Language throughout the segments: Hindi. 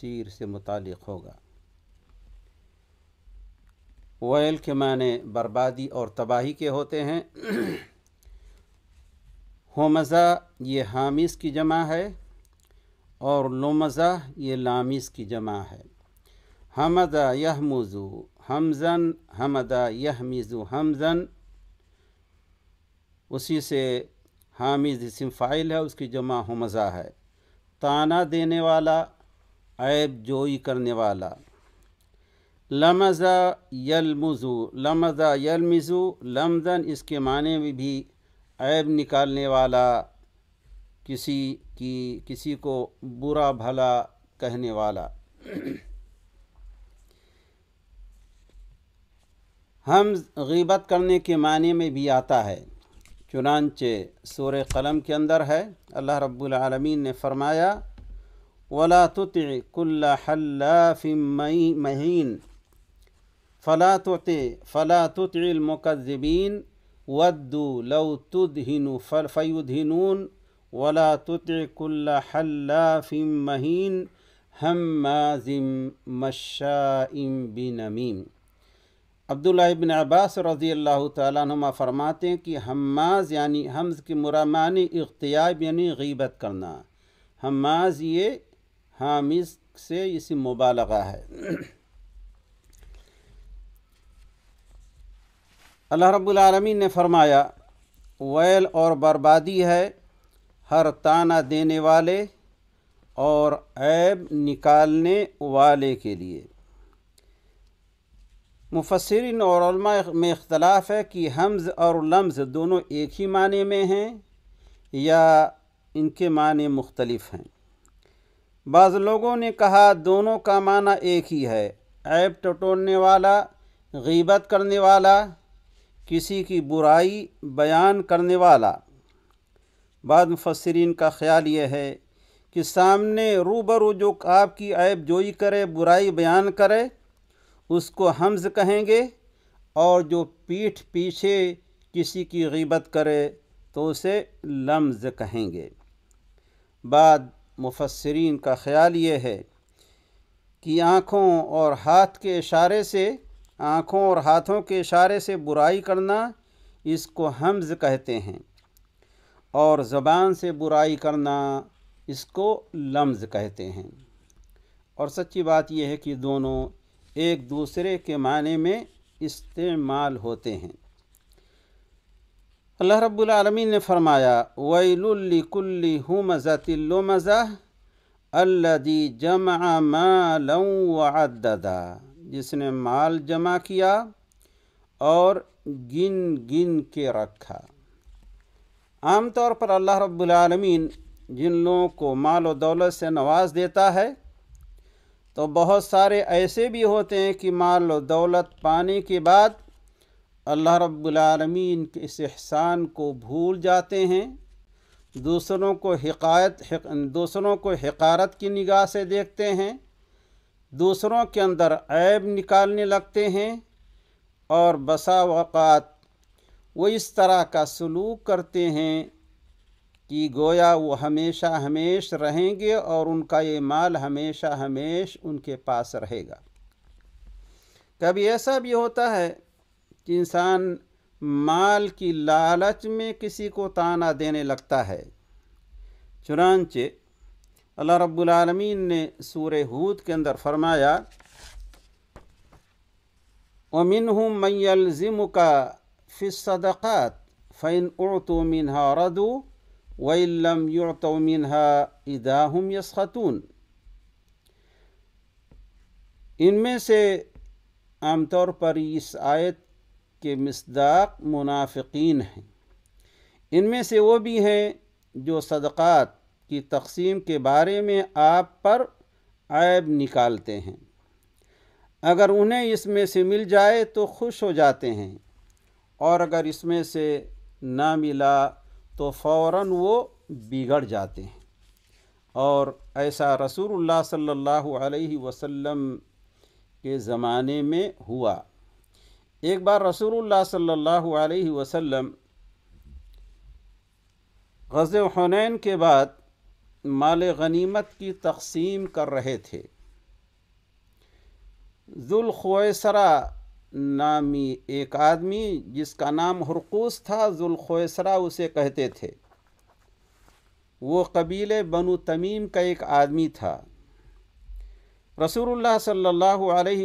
तफसीर से मुतल होगा वैल के माने बर्बादी और तबाही के होते हैं होमज़ा ये हामिस की जमा है और लोमज़ा ये लामिस की जमा है हमदा यह मज़ु़ हमजन हमदा यह मिज़ू हमजन उसी से हामिद इसम फ़ाइल है उसकी जमा हमज़ा है ताना देने वाला ऐब जोई करने वाला लमज़ा यलमज़ू लमज़ा यलमज़ू लमजन इसके माने में भी ऐब निकालने वाला किसी की किसी को बुरा भला कहने वाला हम गीबत करने के माने में भी आता है चुनानचे सूर कलम के अंदर है अल्लाह रब्बुल रबालमीन ने फरमाया ولا تطع كل حلاف مهين فلا تطع فلا تطع المكذبين ودوا لو تدهن فيدهنون ولا تطع كل حلاف مهين هماز مشاء بنميم عبداللہ ابن عباس رضي الله تعالیٰ عنہ فرماتے ہیں کہ حماز یعنی حمز کے مرامان اختیاب یعنی غیبت کرنا حماز یہ हामिज से इसी मुबालगा है अल्लाह रब्बुल ने फरमाया वैल और बर्बादी है हर ताना देने वाले और ऐब निकालने वाले के लिए मुफसरिन और में इख्तलाफ है कि हमज और लम्ज दोनों एक ही माने में हैं या इनके माने मुख्तलफ़ हैं बाज़ लोगों ने कहा दोनों का माना एक ही है ऐब टटोलने वाला गीबत करने वाला किसी की बुराई बयान करने वाला बाद मुफसरीन का ख्याल यह है कि सामने रूबरू जो आपकी ऐब जोई करे बुराई बयान करे उसको हमज कहेंगे और जो पीठ पीछे किसी की गीबत करे तो उसे लम्ज़ कहेंगे बाद मुफसरीन का ख्याल ये है कि आँखों और हाथ के इशारे से आँखों और हाथों के इशारे से बुराई करना इसको हमज कहते हैं और ज़बान से बुराई करना इसको लम्ज़ कहते हैं और सच्ची बात यह है कि दोनों एक दूसरे के माने में इस्तेमाल होते हैं अल्लाह रब्बुल रबालमीन ने फरमाया वैलकुल्ली मज़ा अल्लदी जमा मालऊ वददा जिसने माल जमा किया और गिन गिन के रखा आम तौर पर अल्लाह रब्बुल रबालमीन जिन लोगों को माल और दौलत से नवाज देता है तो बहुत सारे ऐसे भी होते हैं कि माल और दौलत पाने के बाद अल्लाह रब्बुलमीन के इस एहसान को भूल जाते हैं दूसरों को हिकायत दूसरों को हकारत की निगाह से देखते हैं दूसरों के अंदर ऐब निकालने लगते हैं और बसा अवकात वो इस तरह का सलूक करते हैं कि गोया वो हमेशा हमेश रहेंगे और उनका ये माल हमेशा हमेश उनके पास रहेगा कभी ऐसा भी होता है कि इंसान माल की लालच में किसी को ताना देने लगता है चुनानचे अल्लाह रब्बुलमीन ने सूर हूद के अंदर फरमाया मैल मैलज़िम का फ़िसदक़ात फ़ैन उड़तो मिनहा रदू वम युड़तो मिनहा इदाहम यून इनमें से आमतौर पर इस आयत के मसदाक मुनाफिकीन हैं इनमें से वो भी हैं जो सदक़ात की तकसीम के बारे में आप पर ऐब निकालते हैं अगर उन्हें इसमें से मिल जाए तो खुश हो जाते हैं और अगर इसमें से ना मिला तो फ़ौर वो बिगड़ जाते हैं और ऐसा रसूलुल्लाह सल्लल्लाहु अलैहि वसल्लम के ज़माने में हुआ एक बार रसूल सल्ला वसम वसल्लम गज़ के बाद माल गनीमत की तकसीम कर रहे थे जुलखोसरा नामी एक आदमी जिसका नाम हरकूस था जुलखोसरा उसे कहते थे वो कबीले बनु तमीम का एक आदमी था रसूल सल्ला अलैहि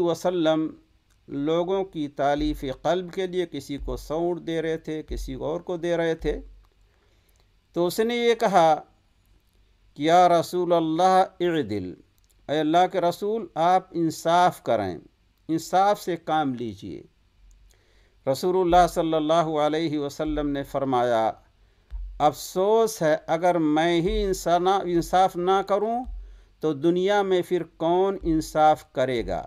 लोगों की तालीफ़ कल्ब के लिए किसी को सौंड दे रहे थे किसी और को दे रहे थे तो उसने ये कहा कि या रसूल अल्लाह इदिल अल्लाह के रसूल आप इंसाफ करें इंसाफ से काम लीजिए रसूलुल्लाह सल्लल्लाहु अलैहि वसल्लम ने फरमाया अफसोस है अगर मैं ही इंसाना इंसाफ ना करूं तो दुनिया में फिर कौन इंसाफ करेगा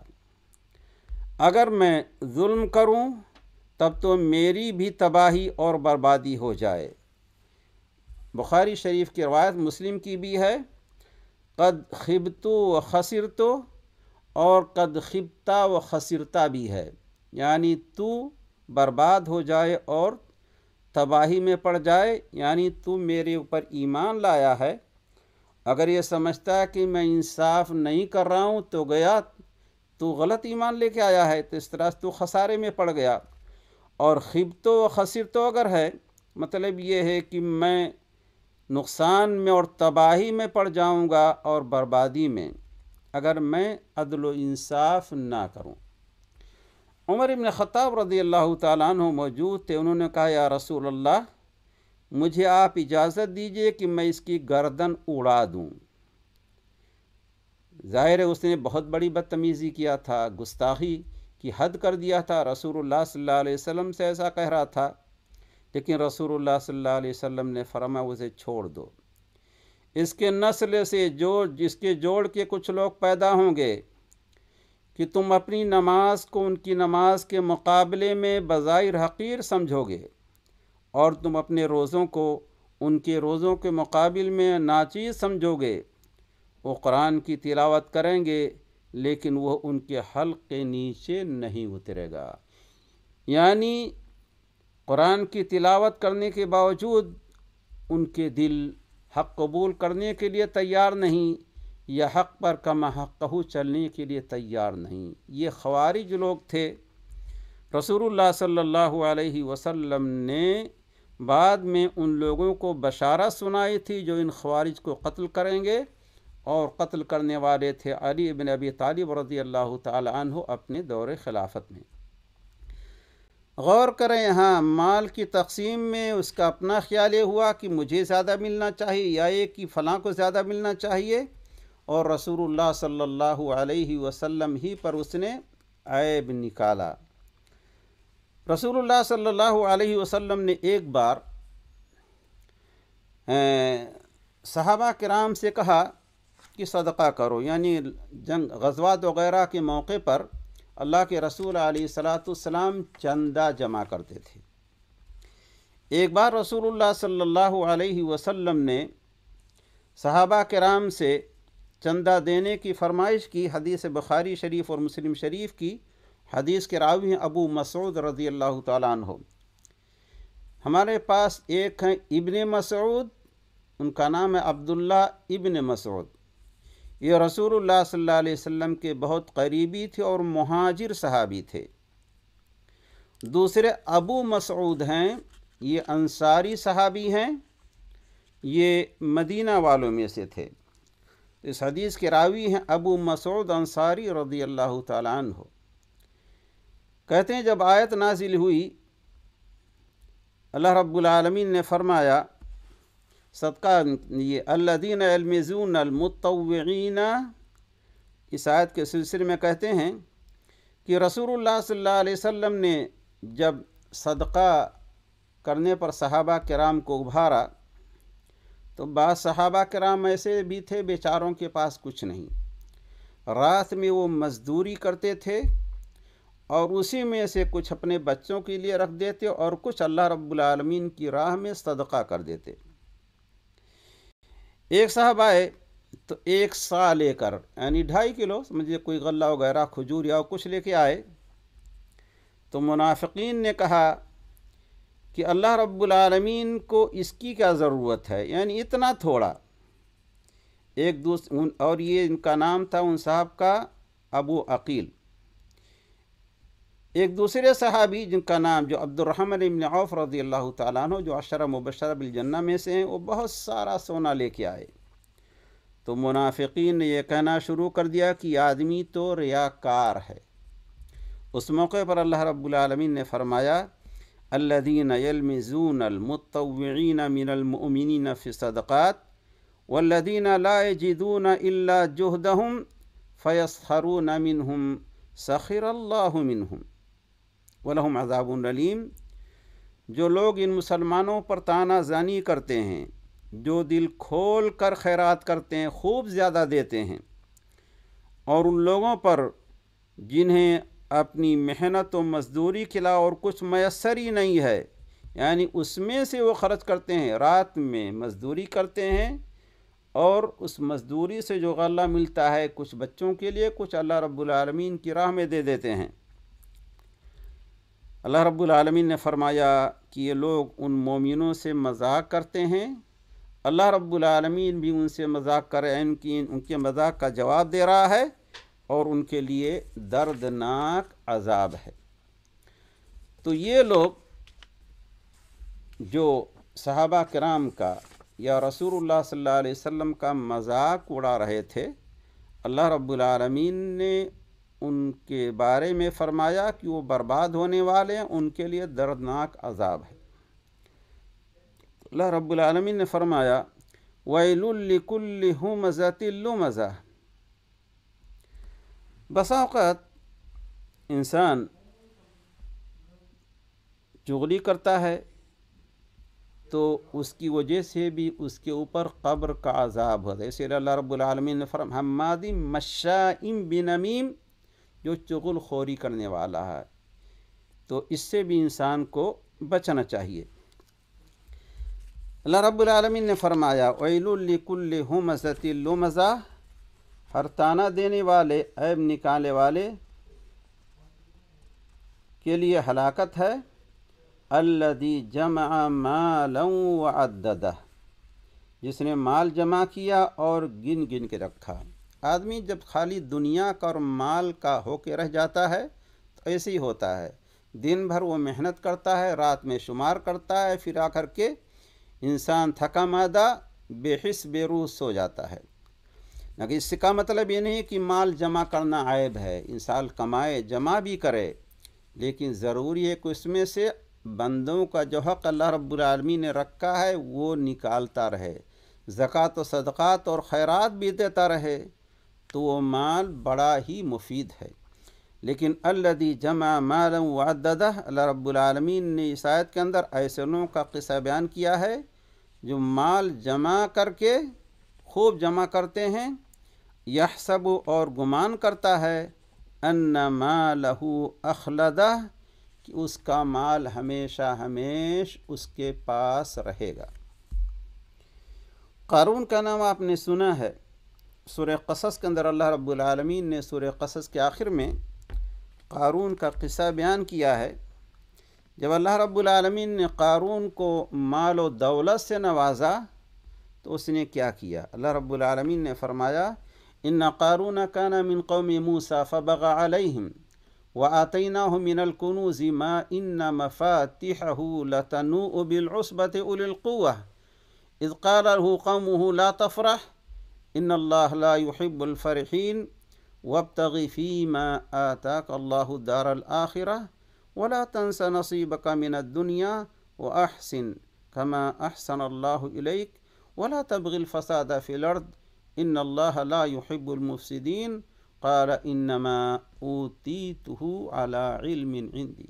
अगर मैं जुल्म करूं तब तो मेरी भी तबाही और बर्बादी हो जाए बुखारी शरीफ की रवायत मुस्लिम की भी है कद खिबतो व ख़सर तो और कद खिबता व खसरता भी है यानी तू बर्बाद हो जाए और तबाही में पड़ जाए यानी तू मेरे ऊपर ईमान लाया है अगर ये समझता है कि मैं इंसाफ नहीं कर रहा हूँ तो गया तो गलत ईमान लेके आया है तो इस तरह से तो खसारे में पड़ गया और खिब तो खसर तो अगर है मतलब ये है कि मैं नुकसान में और तबाही में पड़ जाऊँगा और बर्बादी में अगर मैं अदल इंसाफ ना करूँ उमर इबन ख़ताब रदी अल्लाह तु मौजूद थे उन्होंने कहा या रसूल अल्लाह मुझे आप इजाज़त दीजिए कि मैं इसकी गर्दन उड़ा दूँ ज़ाहिर है उसने बहुत बड़ी बदतमीज़ी किया था गुस्ताखी की हद कर दिया था रसूलुल्लाह सल्लल्लाहु अलैहि वसल्लम से ऐसा कह रहा था लेकिन रसूलुल्लाह सल्लल्लाहु अलैहि वसल्लम ने फरमा उसे छोड़ दो इसके नस्ल से जो जिसके जोड़ के कुछ लोग पैदा होंगे कि तुम अपनी नमाज को उनकी नमाज के मुकाबले में बज़ाहिर हकीर समझोगे और तुम अपने रोज़ों को उनके रोज़ों के मुकाबले में नाचीज़ समझोगे वो कुरान की तिलावत करेंगे लेकिन वह उनके हल के नीचे नहीं उतरेगा यानी कुरान की तिलावत करने के बावजूद उनके दिल हक कबूल करने के लिए तैयार नहीं या हक पर कम हक चलने के लिए तैयार नहीं ये खवारिज लोग थे रसूलुल्लाह सल्लल्लाहु अलैहि वसल्लम ने बाद में उन लोगों को बशारा सुनाई थी जो इन खवारिज को कत्ल करेंगे और कत्ल करने वाले थे अली इबन अबी तालिब रज़ी अल्लाह तु अपने दौर खिलाफत में गौर करें यहाँ माल की तकसीम में उसका अपना ख्याल ये हुआ कि मुझे ज़्यादा मिलना चाहिए या ये कि फ़लाँ को ज़्यादा मिलना चाहिए और रसूलुल्लाह सल्लल्लाहु अलैहि वसल्लम ही पर उसने ऐब निकाला रसूलुल्लाह सल्लल्लाहु अलैहि वसल्लम ने एक बार सहाबा कराम से कहा कि सदका करो यानी जंग गजवात वगैरह के मौके पर अल्लाह के रसूल सलाम चंदा जमा करते थे एक बार रसूल सल्लल्लाहु अलैहि वसल्लम ने सहाबा राम से चंदा देने की फरमाइश की हदीस बखारी शरीफ और मुस्लिम शरीफ की हदीस के रावी हैं अबू मसूद रजी अल्लाह तु हमारे पास एक हैं इबन मसूद उनका नाम है अब्दुल्ला इबन मसूद ये रसूल सल्लल्लाहु अलैहि वसल्लम के बहुत करीबी थे और महाजिर सहाबी थे दूसरे अबू मसूद हैं ये अंसारी सहाबी हैं ये मदीना वालों में से थे इस हदीस के रावी हैं अबू मसूद अंसारी रदी अल्लाह तन हो कहते हैं जब आयत नाजिल हुई अल्लाह रब्बुल रबालमीन ने फरमाया सदका ये अल्लादीन अलमतवीन इस आयत के सिलसिले में कहते हैं कि रसूल सल्लल्लाहु ने जब सदका करने पर सहाबा कराम को उभारा तो बाद सहाबा कराम ऐसे भी थे बेचारों के पास कुछ नहीं रात में वो मजदूरी करते थे और उसी में से कुछ अपने बच्चों के लिए रख देते और कुछ अल्लाह रब्बुल रब्लम की राह में सदका कर देते एक साहब आए तो एक सा लेकर यानी ढाई किलो समझिए कोई गला वगैरह खजूर या कुछ लेके आए तो मुनाफिकीन ने कहा कि अल्लाह रब्बुल को इसकी क्या ज़रूरत है यानी इतना थोड़ा एक दूसरे और ये इनका नाम था उन साहब का अबू अकील एक दूसरे सहाबी जिनका नाम जो अब्दुलरहमन इबन औफ रज़ी अल्लाह तु जो अशर मुबशर बिलजन्ना में से हैं वो बहुत सारा सोना लेके आए तो मुनाफिकीन ने यह कहना शुरू कर दिया कि आदमी तो रियाकार है उस मौके पर अल्लाह रब्बुल ने फरमाया अल्लदीन यलमिजून अलमुतवीन मिनलमिन फ़िसदक़ात वल्लदीन लाजिदून अल्ला जुहदहम फ़यसहरू मिनहम सखिर मिनहम वलहम अज़ाबलीम जो लोग इन मुसलमानों पर ताना जानी करते हैं जो दिल खोल कर खैरात करते हैं खूब ज़्यादा देते हैं और उन लोगों पर जिन्हें अपनी मेहनत व मजदूरी खिला और कुछ मैसर ही नहीं है यानी उसमें से वो ख़र्च करते हैं रात में मजदूरी करते हैं और उस मजदूरी से जो गला मिलता है कुछ बच्चों के लिए कुछ अल्लाह रब्बुल रबालमीन की राह में दे देते हैं अल्लाह रब्बुल आलमीन ने फरमाया कि ये लोग उन मोमिनों से मजाक करते हैं अल्लाह रब्बुल आलमीन भी उनसे मजाक कर उनकी उनके मजाक का जवाब दे रहा है और उनके लिए दर्दनाक अजाब है तो ये लोग जो सहाबा कराम का या रसूल सल्लल्लाहु अलैहि वसल्लम का मजाक उड़ा रहे थे अल्लाह रब्बुल आलमीन ने उनके बारे में फरमाया कि वो बर्बाद होने वाले हैं उनके लिए दर्दनाक अजाब है अल्लाह रब्लमिन ने फरमाया वैलकुल्ल मज़ा बसावत इंसान चुगली करता है तो उसकी वजह से भी उसके ऊपर कब्र का अजाब होता है इसलिए अल्लाह रब्लमिन ने फरम हमादी मशाइम बिनमीम जो ख़ोरी करने वाला है तो इससे भी इंसान को बचना चाहिए अल्लाह रब्लमिन ने फरमाया वैलकुल्ल हमज़तिल्लुमज़ा हर ताना देने वाले ऐब निकालने वाले के लिए हलाकत है अल्लदी जमा मालों व जिसने माल जमा किया और गिन गिन के रखा आदमी जब खाली दुनिया का और माल का होके रह जाता है तो ऐसे ही होता है दिन भर वो मेहनत करता है रात में शुमार करता है फिर आकर के इंसान थका मादा बेहस बेरूस हो जाता है लेकिन इसका मतलब ये नहीं कि माल जमा करना आयब है इंसान कमाए जमा भी करे लेकिन ज़रूरी है कि उसमें से बंदों का जो हक अल्लाह रब्बुलमी ने रखा है वो निकालता रहे ज़क़़त व सदक़ात और खैरात भी देता रहे तो वो माल बड़ा ही मुफीद है लेकिन अल्लदी जमा मालम वदा अल्लाह ने इस आयत के अंदर ऐसे लोगों का किस्सा बयान किया है जो माल जमा करके खूब जमा करते हैं यह सब और गुमान करता है अन मालहू अखलदा कि उसका माल हमेशा हमेश उसके पास रहेगा कारून का नाम आपने सुना है सुर कसस के अंदर अल्लाह रब्लमीन ने सुर कसस के आखिर में कारून का किस्सा बयान किया है जब अल्लाह रब्लमीन ने कारून को माल व दौलत से नवाजा तो उसने क्या किया अल्लाह रब्लमीन ने फरमाया इन कारून काना मिन कौम मूसा फ़बा अलहम व आतना मिनलकनूज़ी मा इन मफ़ातिहू उबिलस्बत उलकुआ इज़ क़ालू कौम ला तफ़रह إن الله لا يحب الفرحين وابتغ فيما آتاك الله الدار الآخرة ولا تنس نصيبك من الدنيا وأحسن كما أحسن الله إليك ولا تبغ الفساد في الأرض إن الله لا يحب المفسدين قال إنما أوتيته على علم عندي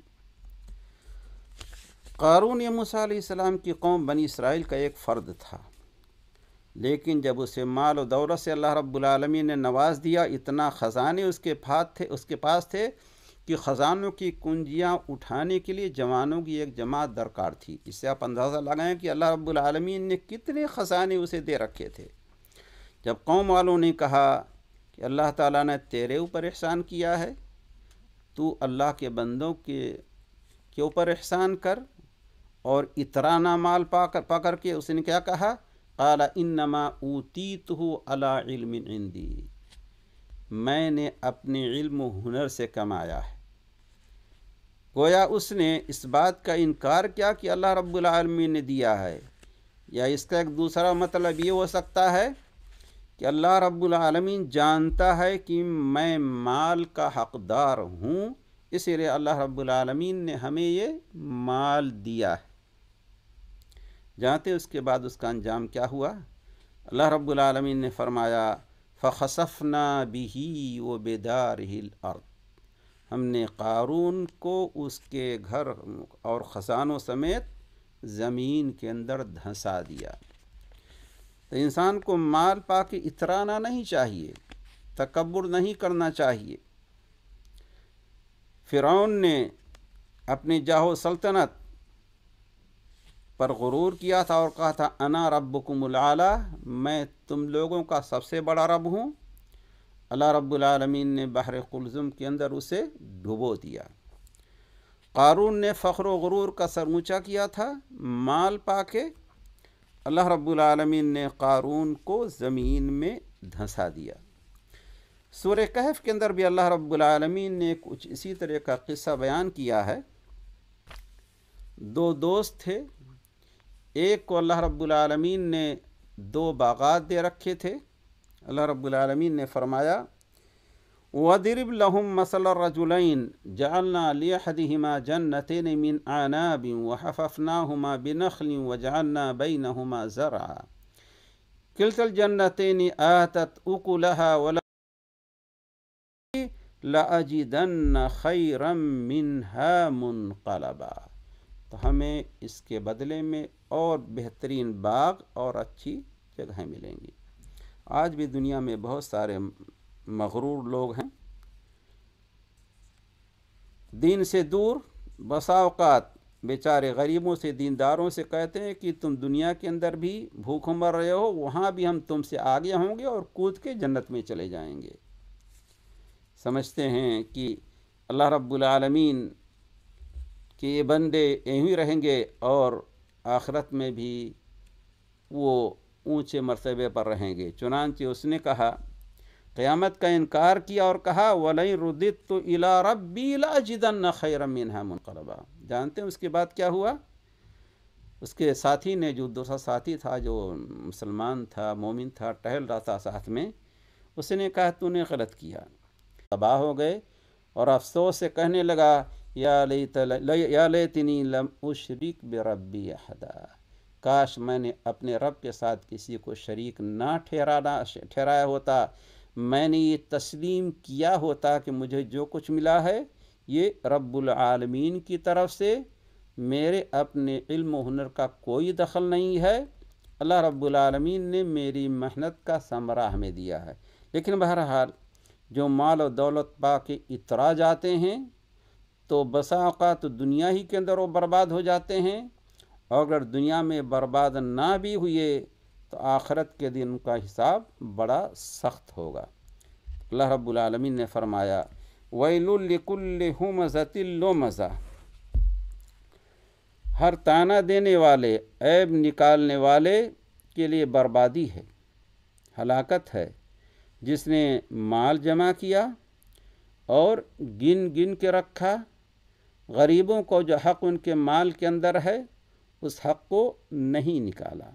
قارون موسى عليه السلام की قوم بني اسرائيل का ایک فرد تھا लेकिन जब उसे माल और दौलत से अल्लाह रब्बुलमी ने नवाज दिया इतना ख़जाने उसके पास थे उसके पास थे कि ख़जानों की कुंजियाँ उठाने के लिए जवानों की एक जमात दरकार थी इससे आप अंदाज़ा लगाएं कि अल्लाह रब्बुलमीन ने कितने ख़जाने उसे दे रखे थे जब कौम वालों ने कहा कि अल्लाह ताला ने तेरे ऊपर एहसान किया है तू अल्लाह के बंदों के के ऊपर एहसान कर और इतराना माल पाकर पकड़ के उसने क्या कहा काला इन्नमा ऊती तो इल्म इंदी मैंने अपने इल्म हुनर से कमाया है गोया उसने इस बात का इनकार किया कि अल्लाह रब्बुल ने दिया है या इसका एक दूसरा मतलब ये हो सकता है कि अल्लाह रब्बुल जानता है कि मैं माल का हकदार हूँ इसीलिए अल्लाह रब्बुल रबालमीन ने हमें ये माल दिया है जानते उसके बाद उसका अंजाम क्या हुआ अल्लाह रब्बुल ने फरमाया ना बिही व बेदार हिल अर्द हमने कारून को उसके घर और ख़जानों समेत ज़मीन के अंदर धंसा दिया तो इंसान को माल पा के इतराना नहीं चाहिए तकबर नहीं करना चाहिए फ़िरौन ने अपनी जाहो सल्तनत पर गुरूर किया था और कहा था अना रब कुमला मैं तुम लोगों का सबसे बड़ा रब हूँ अल्लाह रबालमीन ने बहर कुलज़ुम के अंदर उसे डुबो दिया कारून ने फ़ख्र गुरूर का सर ऊँचा किया था माल पाके अल्लाह रब्बुलआलमीन ने कारून को ज़मीन में धंसा दिया सूर्य कहफ के अंदर भी अल्लाह रब्बुलआलमीन ने कुछ इसी तरह का किस्सा बयान किया है दो दोस्त थे एक को अल्लाह रब्बुलमीन ने दो बागात दे रखे थे अल्लाह रब्बुलमीन ने फरमाया वदरब लहम मसल रजुलैन जालना लिहदिमा जन्नतिन मिन आनाबी वहफ़ना हमा बिनखली व जालना बिन हमा ज़रा किलतल जन्नतिन आतत उकुलहा वला लाजिदन खैरम मिनहा मुनकलबा तो हमें इसके बदले में और बेहतरीन बाग और अच्छी जगहें मिलेंगी आज भी दुनिया में बहुत सारे मगरूर लोग हैं दीन से दूर बसाओकात बेचारे गरीबों से दीनदारों से कहते हैं कि तुम दुनिया के अंदर भी भूखों मर रहे हो वहाँ भी हम तुमसे आगे होंगे और कूद के जन्नत में चले जाएंगे समझते हैं कि अल्लाह रब्बुल आलमीन के ये बंदे यहीं रहेंगे और आखरत में भी वो ऊंचे मरतबे पर रहेंगे चुनानचे उसने कहा क़यामत का इनकार किया और कहा वलई रुदित तो इला रबी ला जिदन खैर है मुनकलबा जानते हैं उसके बाद क्या हुआ उसके साथी ने जो दूसरा साथी था जो मुसलमान था मोमिन था टहल रहा था साथ में उसने कहा तूने गलत किया तबाह हो गए और अफसोस से कहने लगा या ले तनी लम उशरिक बरबी अहदा काश मैंने अपने रब के साथ किसी को शरीक ना ठहराना ठहराया होता मैंने ये तस्लीम किया होता कि मुझे जो कुछ मिला है ये रब्बुल आलमीन की तरफ से मेरे अपने इल्म हुनर का कोई दखल नहीं है अल्लाह रब्बुल आलमीन ने मेरी मेहनत का समरा हमें दिया है लेकिन बहरहाल जो माल और दौलत पा के इतरा जाते हैं तो बसा दुनिया ही के अंदर वो बर्बाद हो जाते हैं और अगर दुनिया में बर्बाद ना भी हुए तो आखरत के दिन उनका हिसाब बड़ा सख्त होगा अल्लाह रब्लमीन ने फरमाया वैलकुल्ल मज़तिल्लो मज़ा हर ताना देने वाले ऐब निकालने वाले के लिए बर्बादी है हलाकत है जिसने माल जमा किया और गिन गिन के रखा गरीबों को जो हक़ उनके माल के अंदर है उस हक़ को नहीं निकाला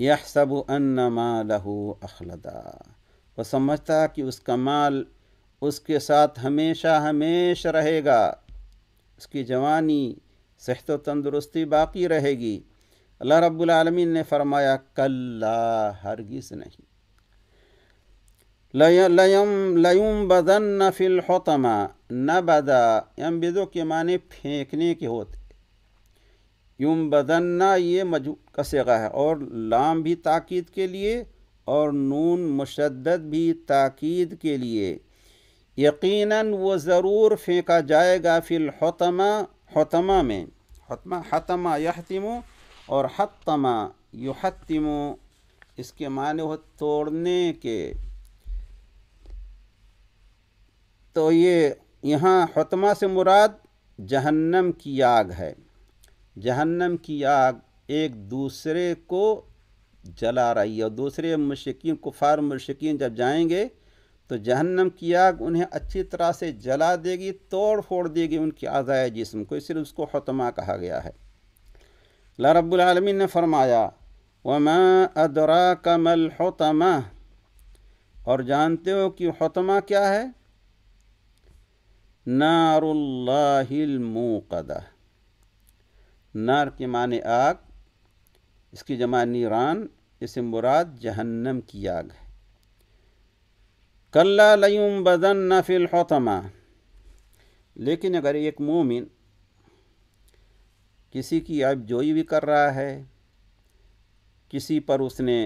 यह सब अन्नमा लहू अखलदा वो समझता कि उसका माल उसके साथ हमेशा हमेश रहेगा उसकी जवानी सेहत व तंदुरुस्ती बाकी रहेगी अल्लाह रब्बुल रबालमीन ने फरमाया कल्ला हरगिज़ नहीं लयम लयुम बदन फिल होतमा न बदा यम के माने फेंकने के होते युम बदन्ना ये मजू कसेगा है और लाम भी ताक़द के लिए और नून मुशद्दत भी ताकीद के लिए यकीनन वो ज़रूर फेंका जाएगा फिल हतमा होतमा में हतमा हतमा यहतिमु और हतमा युहतिमु इसके माने हो तोड़ने के तो ये यहाँ हतमा से मुराद जहन्नम की आग है जहन्नम की आग एक दूसरे को जला रही है और दूसरे मशकिन कुफार मशकिन जब जाएंगे तो जहन्नम की आग उन्हें अच्छी तरह से जला देगी तोड़ फोड़ देगी उनकी आज़ाए जिसम को इसलिए उसको हतमा कहा गया है ला ने फरमाया वमा अदरा कमल हतमा और जानते हो कि हतमा क्या है नारुल्लाहिलमूकदा नार के माने आग इसकी जमा नीरान इसे मुराद जहन्नम की आग है कल्ला लयुम बदन नफिल हतमा लेकिन अगर एक मोमिन किसी की अब जोई भी कर रहा है किसी पर उसने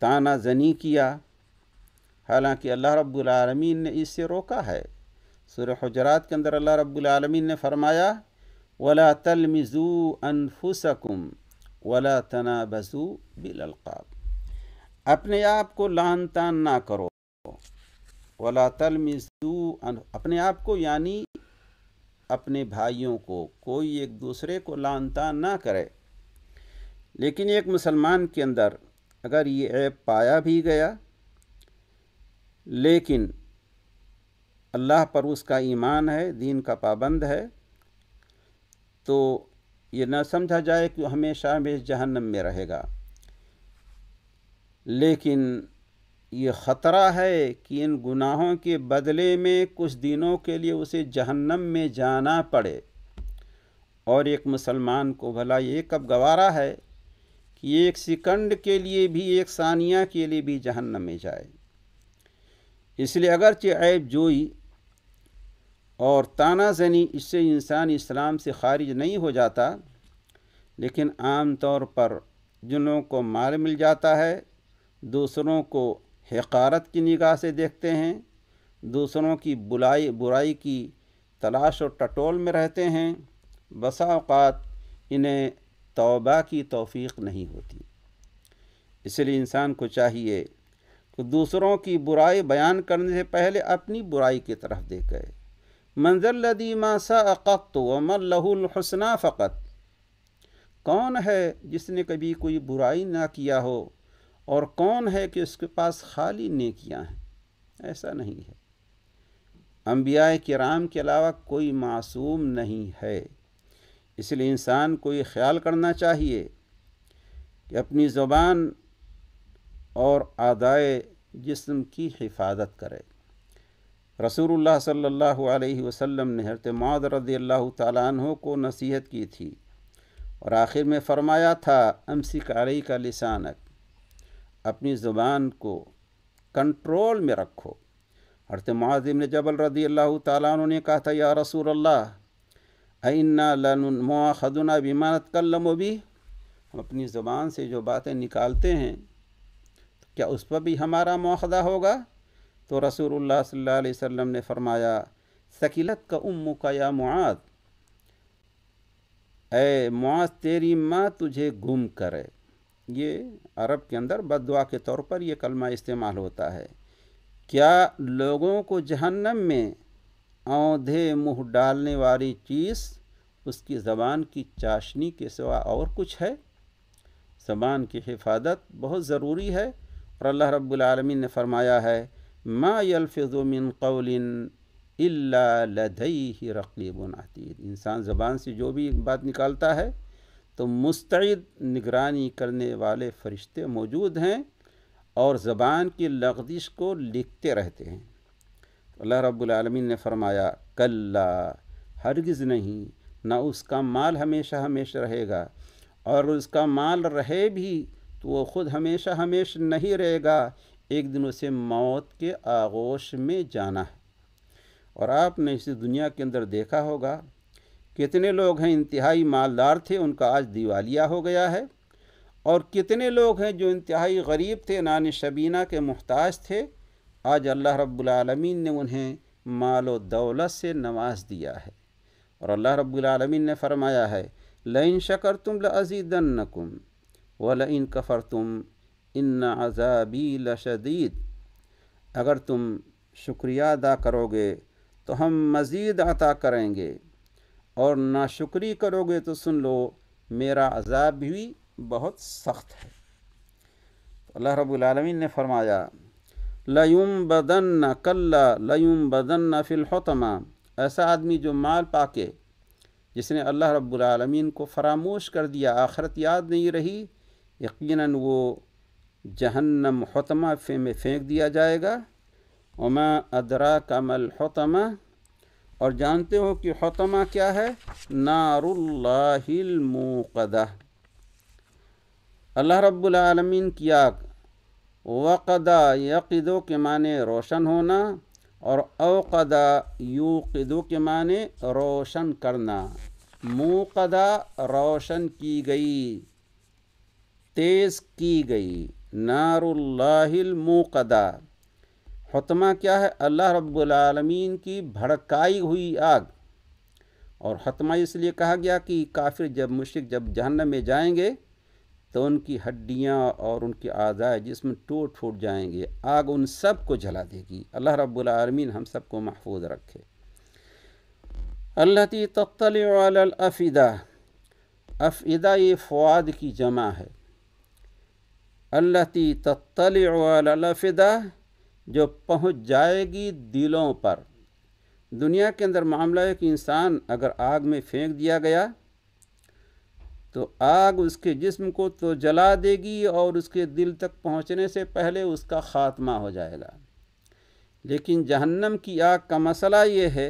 ताना जनी किया हालांकि अल्लाह रब्बुल रब्बुलमीन ने इससे रोका है सुर हजरात के अंदर अल्लाह रब्लमिन ने फरमाया वला तलमिज़ू अनफुसकुम वला तनाबसू बिलकाब अपने आप को लान तान ना करो वला तलमिज़ू अपने आप को यानी अपने भाइयों को कोई एक दूसरे को लान तान ना करे लेकिन एक मुसलमान के अंदर अगर ये ऐप पाया भी गया लेकिन अल्लाह पर उसका ईमान है दीन का पाबंद है तो ये ना समझा जाए कि हमेशा में जहन्नम में रहेगा लेकिन ये ख़तरा है कि इन गुनाहों के बदले में कुछ दिनों के लिए उसे जहन्नम में जाना पड़े और एक मुसलमान को भला ये कब गवारा है कि एक सेकंड के लिए भी एक सानिया के लिए भी जहन्नम में जाए इसलिए अगरचे ऐब जोई और ताना जनी इससे इंसान इस्लाम से खारिज नहीं हो जाता लेकिन आम तौर पर जिन लोगों को मार मिल जाता है दूसरों को हकारत की निगाह से देखते हैं दूसरों की बुलाई बुराई की तलाश और टटोल में रहते हैं बसा इन्हें तौबा की तौफीक नहीं होती इसलिए इंसान को चाहिए कि दूसरों की बुराई बयान करने से पहले अपनी बुराई की तरफ देख गए मंजरदी मासाक़त वमन हसना फ़कत कौन है जिसने कभी कोई बुराई ना किया हो और कौन है कि उसके पास खाली नेकियां हैं ऐसा नहीं है अम्बिया कराम के अलावा कोई मासूम नहीं है इसलिए इंसान को ये ख्याल करना चाहिए कि अपनी ज़ुबान और आदाय जिस्म की हिफाजत करे रसूल सल्ला वसम ने हरत माद रदी अल्लाह तु को नसीहत की थी और आखिर में फ़रमाया था अमसिक कारी का लिसानक अपनी ज़ुबान को कंट्रोल में रखो हरत मज़िम ने जबल रदी अल्लाह तु ने कहा था या रसूल भी मानत कर बीमानत कल्लम भी हम अपनी ज़ुबान से जो बातें निकालते हैं तो क्या उस पर भी हमारा मौखदा होगा तो रसूल सल्ला ने फरमाया सकीलत का उम्म का या मुआद ए मुआज तेरी माँ तुझे गुम करे ये अरब के अंदर बदवा के तौर पर यह कलमा इस्तेमाल होता है क्या लोगों को जहन्नम में औंधे मुँह डालने वाली चीज़ उसकी ज़बान की चाशनी के सिवा और कुछ है ज़बान की हिफाजत बहुत ज़रूरी है और अल्लाह रब्बुल रबालमीन ने फरमाया है मा यलफ़ुमिन कौलिन इल्ला लदई ही इंसान ज़बान से जो भी बात निकालता है तो मुस्तैद निगरानी करने वाले फ़रिश्ते मौजूद हैं और ज़बान की लगदिश को लिखते रहते हैं अल्लाह रब्बुलमीन ने फरमाया कल्ला हरगिज़ नहीं ना उसका माल हमेशा हमेशा रहेगा और उसका माल रहे भी तो वो ख़ुद हमेशा हमेशा नहीं रहेगा एक दिन उसे मौत के आगोश में जाना है और आपने इसे दुनिया के अंदर देखा होगा कितने लोग हैं इंतहाई मालदार थे उनका आज दिवालिया हो गया है और कितने लोग हैं जो इंतहाई गरीब थे नान शबीना के मोहताज थे आज अल्लाह रब्बुलमीन ने उन्हें माल व दौलत से नवाज दिया है और अल्लाह रब्बुलमीन ने फरमाया है लइन शकर तुम लजीदन नकुम व इन कफ़र तुम इन अजाबी लशदीद अगर तुम शुक्रिया अदा करोगे तो हम मज़ीद अता करेंगे और ना शुक्री करोगे तो सुन लो मेरा अजाब भी बहुत सख्त है तो अल्लाह रबालमीन ने फरमाया लयुम बदन कल्ला लयुम बदन फ़िलहतमा ऐसा आदमी जो माल पाके जिसने अल्लाह रब्बुल रबालमीन को फरामोश कर दिया आखरत याद नहीं रही यकीनन वो जहन्नम हतमा फे में फेंक दिया जाएगा उमा अदरा कमल हतमा और जानते हो कि हतमा क्या है नारुल्लाहिलमूकदा अल्लाह रब्लमिन की आग वक़दा यक़दो के माने रोशन होना और अवक़दा यूक़दो के माने रोशन करना मुकदा रोशन की गई तेज़ की गई नारुल्लाहिलमोकदा हतमा क्या है अल्लाह रब्बालमीन की भड़काई हुई आग और हतमा इसलिए कहा गया कि काफिर जब मुशिक जब जहन्नम में जाएंगे तो उनकी हड्डियाँ और उनके आज़ाए जिसम टूट फूट जाएंगे आग उन सब को जला देगी अल्लाह रब्बालमीन हम सबको महफूज रखे अल्लाती तत्तल अफ़िदा अफ़िदा ये फ़वाद की जमा है अल्लाती तत्तलफ़िदा जो पहुँच जाएगी दिलों पर दुनिया के अंदर मामला है कि इंसान अगर आग में फेंक दिया गया तो आग उसके जिस्म को तो जला देगी और उसके दिल तक पहुंचने से पहले उसका ख़ात्मा हो जाएगा लेकिन जहन्नम की आग का मसला ये है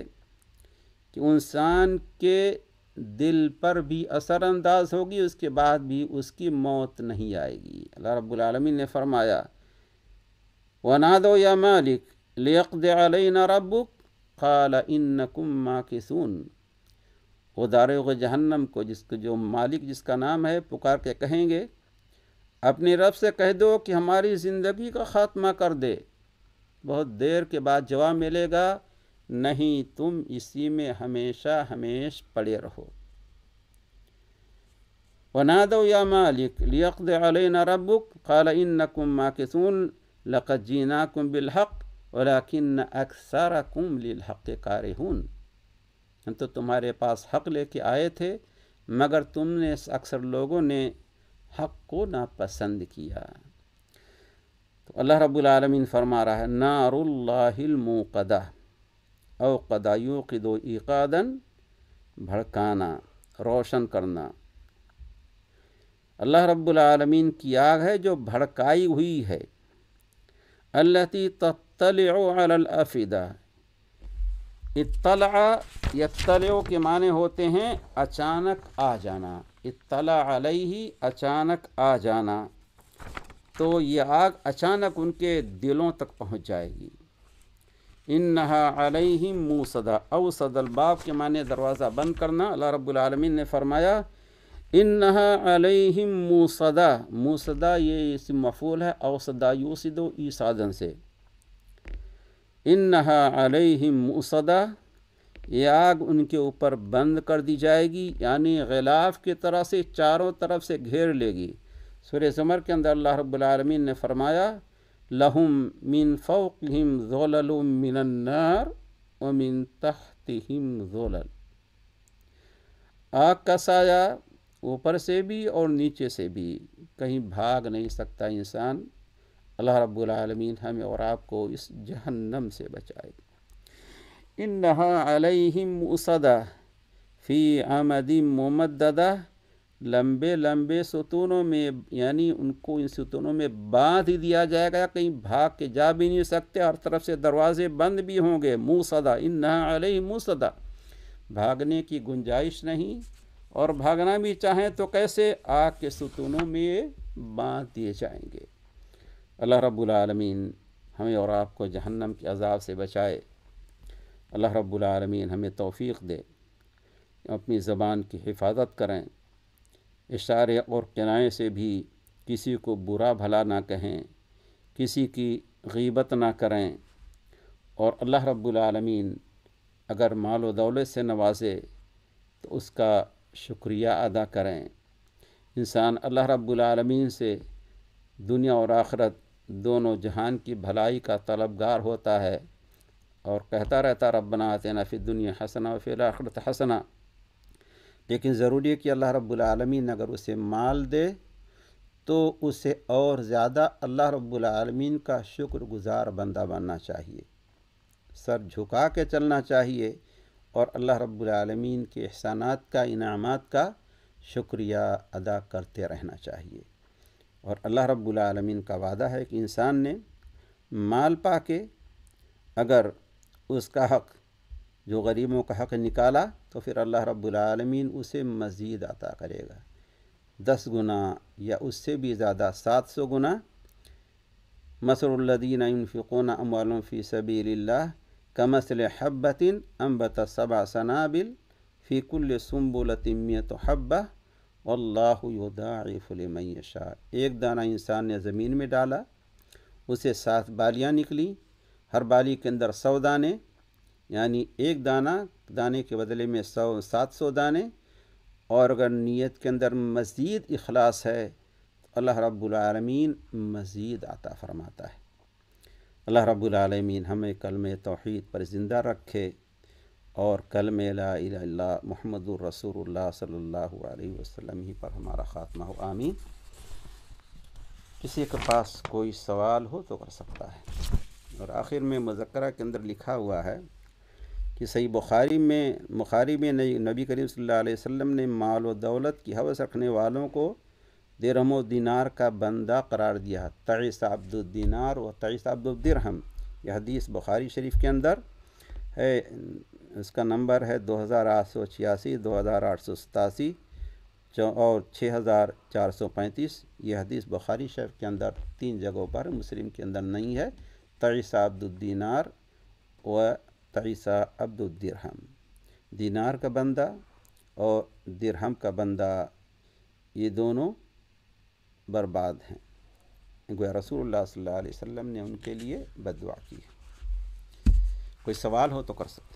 कि इंसान के दिल पर भी असरानंदाज होगी उसके बाद भी उसकी मौत नहीं आएगी अल्लाह रब्लमिन ने फरमाया वना दो या मालिक लेकद अलना रबुक खाल इन मा किसून वो दारोग जहन्नम को जिसको जो मालिक जिसका नाम है पुकार के कहेंगे अपने रब से कह दो कि हमारी ज़िंदगी का ख़ात्मा कर दे बहुत देर के बाद जवाब मिलेगा नहीं तुम इसी में हमेशा हमेश पड़े रहो वनादो या मालिक लियकद अलैन रबुक काल इन्नकुम माकिसून लकद जीनाकुम बिलहक वलाकिन अक्सर कुम लिलहक कारहून हम तो तुम्हारे पास हक लेके आए थे मगर तुमने अक्सर लोगों ने हक को नापसंद किया तो अल्लाह रब्बुल आलमीन फरमा रहा है नारुल्लाहिल मुकदा और कदायु दो इकादन भड़काना रोशन करना अल्लाह रब्बुल आलमीन की आग है जो भड़काई हुई है अल्लती तत्तलफ़िदा इतला यत्तलो के माने होते हैं अचानक आ जाना इतला ही अचानक आ जाना तो ये आग अचानक उनके दिलों तक पहुंच जाएगी इन नहा अलही मुँह सदा अव सदलबाब के माने दरवाज़ा बंद करना अल्लाह रब्लमिन ने फरमाया इन नहा मुँह सदा मुँह सदा ये इस मफूल है अव सदा यूसदो ईसादन से इन नहा मुँह सदा ये आग उनके ऊपर बंद कर दी जाएगी यानी गिलाफ की तरह से चारों तरफ से घेर लेगी सुर समर के अंदर अल्लाह रब्लमिन ने फरमाया लहुम मिन फ़ौकहिम जोलल मिनन्नार व मिन तहतहिम जोलल आग का साया ऊपर से भी और नीचे से भी कहीं भाग नहीं सकता इंसान अल्लाह रब्बुल रबालमीन हमें और आपको इस जहन्नम से बचाए इन नहा अलहिम उसदा फ़ी आमदी मुमददा लंबे लंबे सुतूनों में यानी उनको इन सुतूनों में बांध ही दिया जाएगा कहीं भाग के जा भी नहीं सकते हर तरफ से दरवाजे बंद भी होंगे मुँह सदा इन नहा मुँह सदा भागने की गुंजाइश नहीं और भागना भी चाहें तो कैसे आग के सुतूनों में बांध दिए जाएंगे अल्लाह रबालमीन हमें और आपको जहन्नम के अजाब से बचाए अल्लाह रबालमीन हमें तोफ़ी दे अपनी ज़बान की हिफाजत करें इशारे और किनाए से भी किसी को बुरा भला ना कहें किसी की गीबत ना करें और अल्लाह रब्बुल रब्लमीन अगर माल व दौलत से नवाजे तो उसका शुक्रिया अदा करें इंसान अल्लाह रब्बुल रब्लमीन से दुनिया और आखरत दोनों जहान की भलाई का तलबगार होता है और कहता रहता रब्बना ना फ़िर दुनिया हसना फ़िर आखरत हसना लेकिन ज़रूरी है कि अल्लाह रब्बुलमीन अगर उसे माल दे तो उसे और ज़्यादा अल्लाह रब्बुलमीन का शुक्रगुज़ार बंदा बनना चाहिए सर झुका के चलना चाहिए और अल्लाह रब्बुलमीन के एहसानात का इनामात का शुक्रिया अदा करते रहना चाहिए और अल्लाह रब्बुलमीन का वादा है कि इंसान ने माल पा के अगर उसका हक जो गरीबों का हक निकाला तो फिर अल्लाह रब्लमीन उसे मज़ीद अता करेगा दस गुना या उससे भी ज़्यादा सात सौ गुना मसरुल्लिन इनफ़िकोन अमालफ़ी सबील कमसल हब्बिन अम्बत सबा सनाबिल फ़ीकुल सुम्बुलतिमियत हब्बा अल्लाहदाफ़लमैशा एक दाना इंसान ने ज़मीन में डाला उसे सात बालियाँ निकली हर बाली के अंदर सौ दाने यानी एक दाना दाने के बदले में सौ सात सौ दाने और अगर नीयत के अंदर मज़ीद अखलास है तो अल्लाह रब्लमीन मज़ीद आता फरमाता है अल्लाह रब्लमीन हमें कलम तोहद पर ज़िंदा रखे और कलम महमद रसूल सल्ला वसम ही पर हमारा ख़ात्मा हो आमीन किसी के पास कोई सवाल हो तो कर सकता है और आखिर में मुजक्रा के अंदर लिखा हुआ है कि सही बुखारी में बुखारी में नबी करीम सल्लल्लाहु अलैहि वसल्लम ने माल और दौलत की हवस रखने वालों को दिरहम दिनार का बंदा करार दिया तईस अब्दुद्दीनार व तईस अब्दुद्दरहम यह हदीस बुखारी शरीफ के अंदर है इसका नंबर है दो हज़ार आठ सौ छियासी दो हज़ार आठ सौ सतासी और छः हज़ार चार सौ पैंतीस यह हदीस बुखारी शरीफ के अंदर तीन जगहों पर मुस्लिम के अंदर नहीं है तयस अब्दुद्दीनार व तईसा अब्दुलदरहम दीनार का बंदा और दिरहम का बंदा ये दोनों बर्बाद हैं गोया रसूल सल्लम ने उनके लिए बदवा की कोई सवाल हो तो कर सकते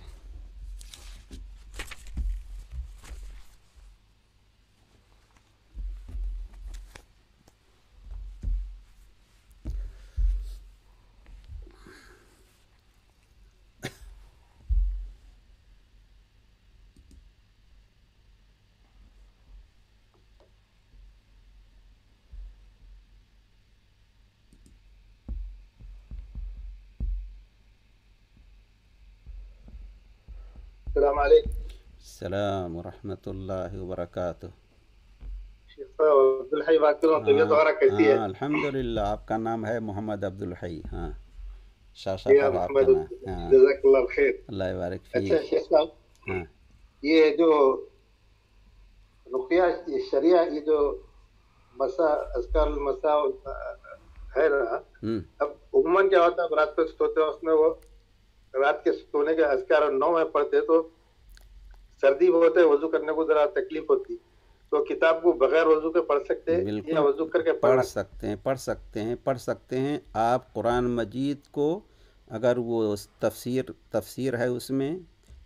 السلام ورحمة الله वरकत अब्दुल हई बात करो तबीयत और कैसी है अल्हम्दुलिल्लाह आपका नाम है मोहम्मद अब्दुल हई हाँ शाशा साहब आपका नाम जजाकल्लाह खैर अल्लाह यबारक फीक अच्छा शेख साहब हाँ ये जो रुकिया शरिया ये जो मसा अस्कार मसा है ना अब उमूमन क्या होता है रात को सोते हैं उसमें वो रात के सोने के अस्कार नौ में पढ़ते तो सर्दी बहुत है वजू करने को जरा तकलीफ होती तो किताब को बगैर वजू के पढ़ सकते हैं या वजू करके पढ़ सकते हैं पढ़ सकते हैं पढ़ सकते हैं आप कुरान मजीद को अगर वो तफसीर तफसीर है उसमें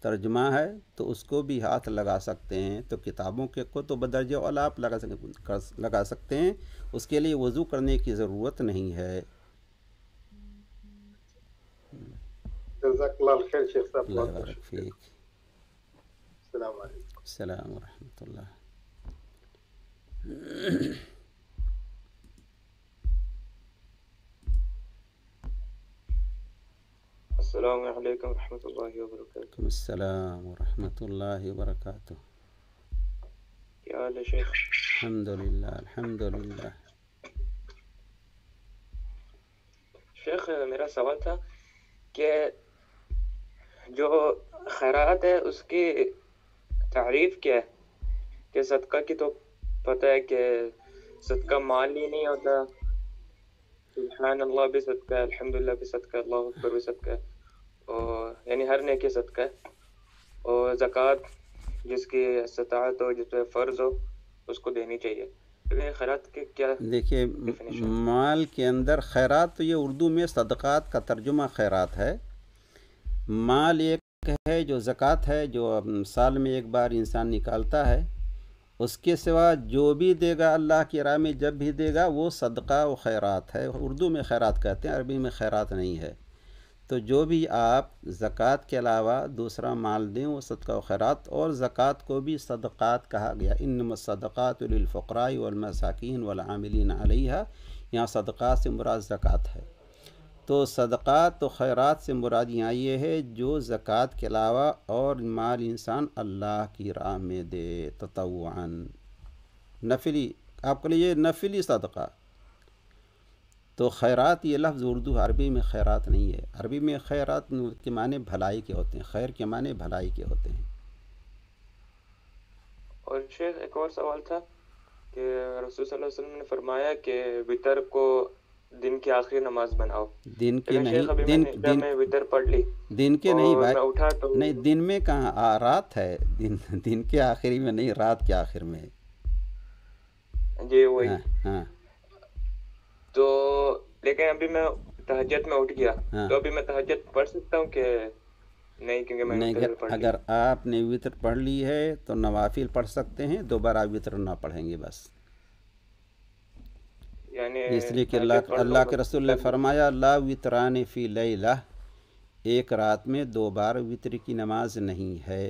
तर्जमा है तो उसको भी हाथ लगा सकते हैं तो किताबों के को तो बदर्ज और आप लगा सक लगा सकते हैं उसके लिए वज़ू करने की ज़रूरत नहीं है ठीक السلام عليكم السلام ورحمة الله السلام عليكم ورحمة الله وبركاته السلام ورحمة الله وبركاته يا هلا شيخ الحمد لله الحمد لله شيخ ميرا सवाल كي جو خيرات खैरात तारीफ क्या है कि सदका की तो पता है कि सदका माल ही नहीं होता सुबहान अल्लाह भी सदका है अल्हम्दुलिल्लाह भी सदका है अल्लाह अकबर भी सदका है और यानी हर नेकी सदका है और जक़ात जिसकी सतात हो जिस पर फ़र्ज़ हो उसको देनी चाहिए तो देखिए माल के अंदर खैरात तो ये उर्दू में सदक़ात का तर्जुमा खैरात है माल एक है जो ज़क़़त है जो साल में एक बार इंसान निकालता है उसके सिवा जो भी देगा अल्लाह की राह में जब भी देगा वो सदका व खैरत है उर्दू में खैरत कहते हैं अरबी में खैरात नहीं है तो जो भी आप ज़क़़त के अलावा दूसरा माल दें वो सदका व खैरत और ज़क़़त को भी सदक़ात कहा गया इन सदक़ातफ़रा वमसाकिन वामिलीन अलह यहाँ सदक़ा से मुराद ज़क़़त है तो सदक़ात तो खैरात से मुराद यहाँ ये है जो ज़क़़त के अलावा और माल इंसान अल्लाह की राह में दे ततवान नफिली आपके लीजिए नफिली सदका तो खैरात ये लफ्ज़ उर्दू अरबी में खैरात नहीं है अरबी में खैरात के माने भलाई के होते हैं खैर के माने भलाई के होते हैं और शेख एक और सवाल था कि रसूल सल्लल्लाहु अलैहि वसल्लम ने फरमाया कि वितर को दिन की आखिरी नमाज बनाओ दिन के नहीं दिन दिन में विदर पढ़ ली दिन के नहीं भाई उठा तो नहीं दिन में कहाँ रात है दिन दिन के आखिरी में नहीं रात के आखिर में जी वही हाँ, हाँ। तो लेकिन अभी मैं तहजत में उठ गया हाँ। तो अभी मैं तहजत पढ़ सकता हूँ कि नहीं क्योंकि मैं नहीं अगर, अगर आपने वितर पढ़ ली है तो नवाफिल पढ़ सकते हैं दोबारा वितर ना पढ़ेंगे बस इसलिए कि अल्लाह अल्लाह के रसूल ने फरमाया ला वितरान फ़ी लैला एक रात में दो बार वितर की नमाज नहीं है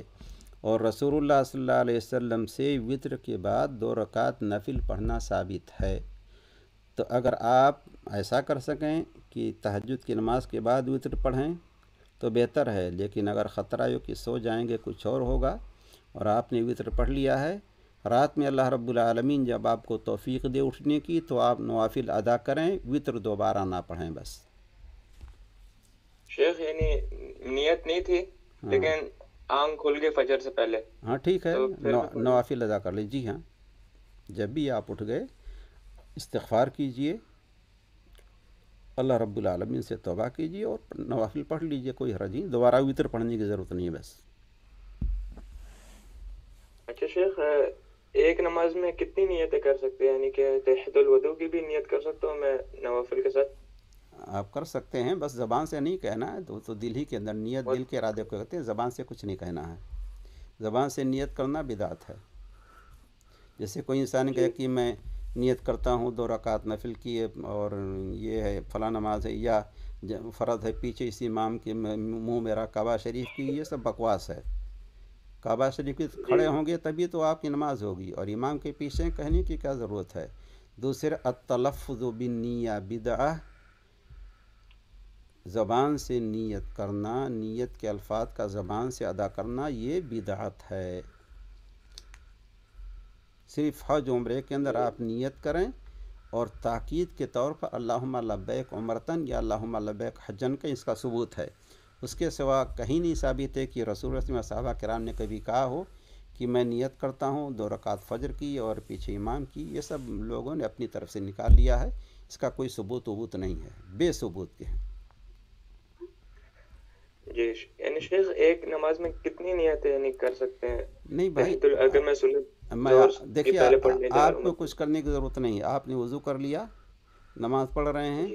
और रसूलुल्लाह सल्लल्लाहु अलैहि वसल्लम से वितर के बाद दो रकात नफिल पढ़ना साबित है तो अगर आप ऐसा कर सकें कि तहजद की नमाज के बाद वितर पढ़ें तो बेहतर है लेकिन अगर ख़तरा हो कि सो जाएंगे कुछ और होगा और आपने वितर पढ़ लिया है रात में अल्लाह रब्बुल जब आपको तोफ़ी दे उठने की तो आप नवाफिल अदा करें वितर दोबारा ना पढ़ें बस शेख यानी नियत नहीं थी हाँ। लेकिन आंख खुल गए फजर से पहले हाँ ठीक है तो नवाफिल अदा कर लीजिए हाँ जब भी आप उठ गए इस्तफ़ार कीजिए अल्लाह रब्बुल रबालमीन से तोबा कीजिए और नवाफिल पढ़ लीजिए कोई हरज नहीं दोबारा वितर पढ़ने की ज़रूरत नहीं है बस अच्छा शेख एक नमाज में कितनी नियतें कर सकते हैं यानी कि वदू की भी नियत कर सकता हूँ मैं नवाफिल के साथ आप कर सकते हैं बस ज़बान से नहीं कहना है तो, तो दिल ही के अंदर नियत दिल के इरादे को कहते हैं ज़बान से कुछ नहीं कहना है ज़बान से नियत करना बिदात है जैसे कोई इंसान कहे कि मैं नियत करता हूँ दो रकात नफिल की है और ये है फला नमाज है या फ़र्द है पीछे इसी इमाम के मुँह मेरा कबा शरीफ की ये सब बकवास है काबा शरीफ के खड़े होंगे तभी तो आपकी नमाज होगी और इमाम के पीछे कहने की क्या ज़रूरत है दूसरे अतलफ़ बिन निया बिद ज़बान से नीयत करना नीयत के अल्फाज का ज़बान से अदा करना ये बिदात है सिर्फ हज उम्र के अंदर आप नीयत करें और ताक़द के तौर पर अल्लाह लबैक उमरतन या अल्लाह लबैक हजन का इसका सबूत है उसके सिवा कहीं नहीं साबित है कि रसूल रसम साहबा कराम ने कभी कहा हो कि मैं नियत करता हूँ दो रकात फजर की और पीछे इमाम की ये सब लोगों ने अपनी तरफ से निकाल लिया है इसका कोई सबूत वबूत नहीं है बेसबूत के हैं जी एक नमाज में कितनी नियतें कर सकते हैं नहीं भाई तो अगर मैं सुन देखिए आपको कुछ करने की ज़रूरत नहीं है आपने वज़ू कर लिया नमाज़ पढ़ रहे हैं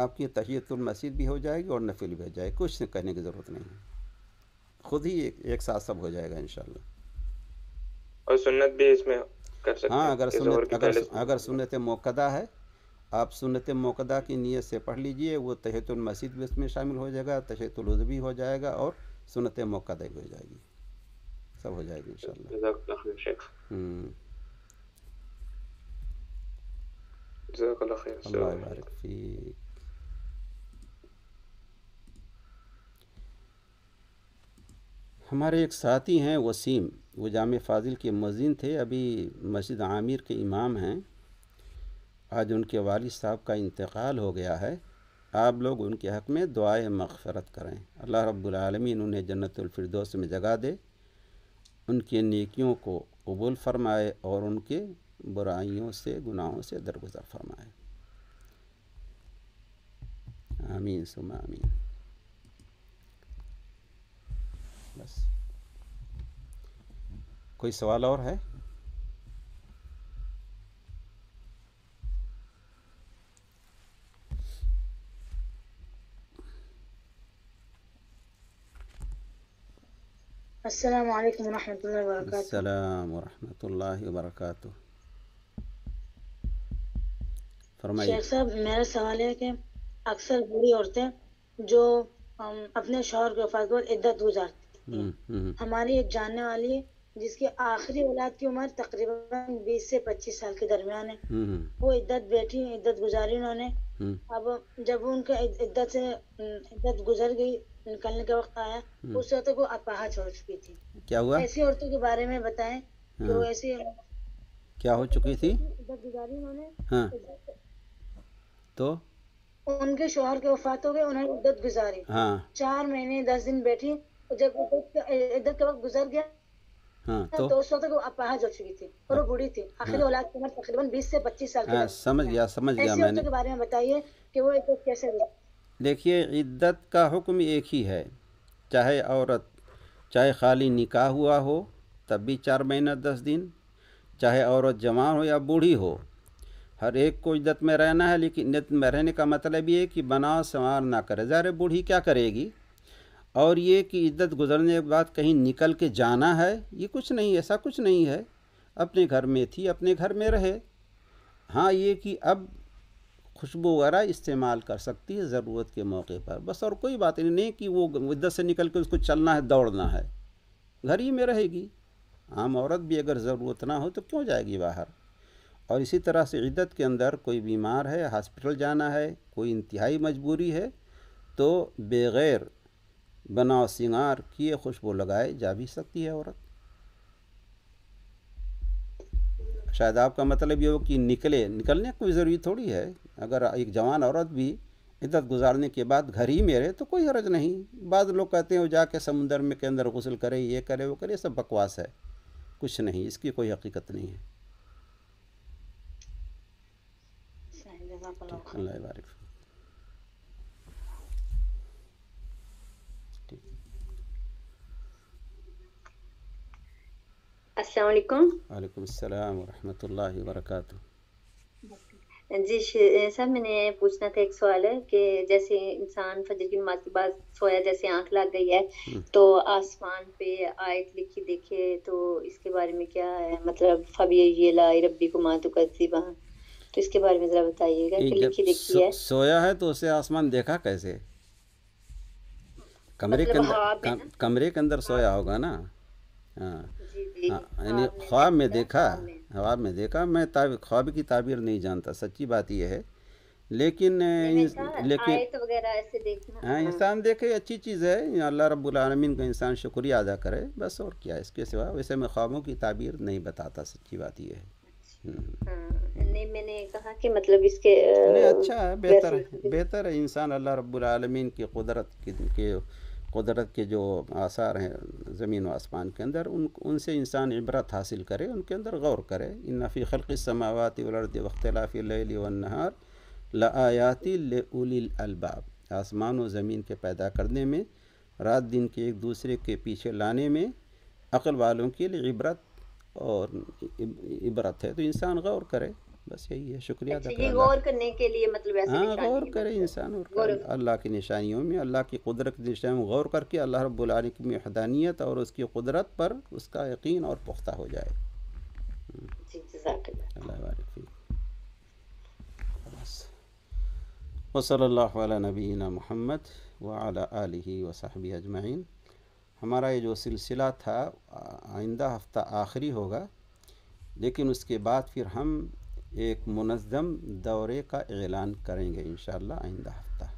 आपकी तहियतमस्जिद तो भी हो जाएगी और नफिल भी हो जाएगी कुछ कहने की ज़रूरत नहीं है खुद ही एक, एक साथ सब हो जाएगा इन और सुन्नत भी इसमें कर सकते हाँ अगर सुन्नत अगर अगर सुन्नत मौकदा है आप सुन्नत मौकदा की नीयत से पढ़ लीजिए वो तहतुलमसीद भी उसमें शामिल हो जाएगा तहतुलज भी हो जाएगा और सुनत मौकदा भी हो जाएगी सब हो जाएगी इन जजाक हमारे एक साथी हैं वसीम वो जाम फाजिल के मजीन थे अभी मस्जिद आमिर के इमाम हैं आज उनके वाल साहब का इंतकाल हो गया है आप लोग उनके हक़ में दुआए मगफ़रत करें अल्लाह रब्बुल उन्हें जन्नतफरदोस में जगह दे उनके नेकियों को कबूल फरमाए और उनके बुराइयों से गुनाहों से दरगुजर फरमाए आमीन सुमा आमीन बस कोई सवाल और है السلام عليكم ورحمة الله وبركاته السلام ورحمة الله وبركاته मेरा सवाल है अक्सर बुरी औरतें जो अपने शोहर के वफात पर इद्दत गुजारती हम्म, हम्म। हमारी एक जानने वाली है जिसकी आखिरी औलाद की उम्र तकरीबन 20 से 25 साल के दरमियान है हम्म, वो इद्दत बैठी इद्दत गुजारी उन्होंने अब जब उनका इद्दत से इद्दत गुजर गई निकलने का वक्त आया उस औरत को अपाहज हो चुकी थी क्या हुआ ऐसी औरतों के बारे में बताएं तो ऐसी क्या हो चुकी थी इद्दत गुजारी उन्होंने हाँ। तो उनके शोहर के वफात हो गए उन्होंने इद्दत गुजारी हाँ। चार महीने दस दिन बैठी तो जब इधर के वक्त गुजर गया हाँ, तो, तो? सौ तक हो चुकी थी और वो बूढ़ी थी आखिर हाँ। औलाद की उम्र तकरीबन बीस से पच्चीस साल हाँ, समझ गया समझ गया मैंने के बारे में बताइए कि वो इद्दत कैसे देखिए इद्दत का हुक्म एक ही है चाहे औरत चाहे खाली निकाह हुआ हो तब भी चार महीना दस दिन चाहे औरत जवान हो या बूढ़ी हो हर एक को इद्दत में रहना है लेकिन इद्दत में रहने का मतलब ये है कि बना संवार ना करे ज़ाहिर बूढ़ी क्या करेगी और ये कि इज्जत गुजरने के बाद कहीं निकल के जाना है ये कुछ नहीं ऐसा कुछ नहीं है अपने घर में थी अपने घर में रहे हाँ ये कि अब खुशबू वगैरह इस्तेमाल कर सकती है ज़रूरत के मौके पर बस और कोई बात नहीं, नहीं कि वो इज्जत से निकल के उसको चलना है दौड़ना है घर ही में रहेगी आम औरत भी अगर ज़रूरत ना हो तो क्यों जाएगी बाहर और इसी तरह से इज्जत के अंदर कोई बीमार है हॉस्पिटल जाना है कोई इंतहाई मजबूरी है तो बग़ैर बना सिंगार किए खुशबू लगाए जा भी सकती है औरत शायद आपका मतलब ये हो कि निकले निकलने कोई ज़रूरी थोड़ी है अगर एक जवान औरत भी इद्दत गुजारने के बाद घर ही में रहे तो कोई हर्ज नहीं बाद लोग कहते हैं वो जाके समुंदर में के अंदर गसल करे ये करे वो करे सब बकवास है कुछ नहीं इसकी कोई हकीकत नहीं है अल्लाह अस्सलाम वालेकुम अस्सलाम वरहमतुल्लाहि वबरकातुह जी सर मैंने पूछना था एक सवाल है कि जैसे इंसान फजर की नमाज के बाद सोया जैसे आंख लग गई है हम्म। तो आसमान पे आयत लिखी देखे तो इसके बारे में क्या है मतलब ये लाई रब्बी को मातु करती वहाँ तो इसके बारे में ज़रा बताइएगा कि लिखी देखी सो, है सोया है तो उसे आसमान देखा कैसे कमरे मतलब के अंदर कमरे के अंदर सोया होगा ना हाँ हाँ, हाँ, यानी ख्वाब में देखा ख्वाब में देखा मैं ख्वाब की ताबीर नहीं जानता सच्ची बात यह है लेकिन लेकिन हाँ, हाँ इंसान देखे अच्छी चीज़ है अल्लाह रब्बुल रबालमीन का इंसान शुक्रिया अदा करे बस और क्या इसके सिवा वैसे मैं ख्वाबों की ताबीर नहीं बताता सच्ची बात यह है अच्छा। हम्म। नहीं मैंने कहा कि मतलब इसके नहीं अच्छा है बेहतर है बेहतर है इंसान अल्लाह रब्बुल रबालमीन की कुदरत के कुदरत के जो आसार हैं ज़मीन व आसमान के अंदर उन उनसे इंसान इबरत हासिल करे उनके अंदर गौर करे इन नफ़ी खलक़ समावती वलर्द वख्तलाफ़ी नहार लायाती अलबाब आसमान व ज़मीन के पैदा करने में रात दिन के एक दूसरे के पीछे लाने में अक़ल वालों के लिए इबरत और इबरत है तो इंसान गौर करे बस यही है शुक्रिया अदा अच्छा, करें गौर करने के लिए मतलब ऐसे हाँ गौर करे इंसान और अल्लाह की निशानियों में अल्लाह की कुदरत की निशानियों में गौर करके अल्लाह रब्बुल की हदानियत और उसकी कुदरत पर उसका यकीन और पुख्ता हो जाए वसल नबीना महमद वाली आल वसाहबी अजमाइन हमारा ये जो सिलसिला था आइंदा हफ़्ता आखिरी होगा लेकिन उसके बाद फिर हम एक मनज़म दौरे का ऐलान करेंगे इन आइंदा हफ्ता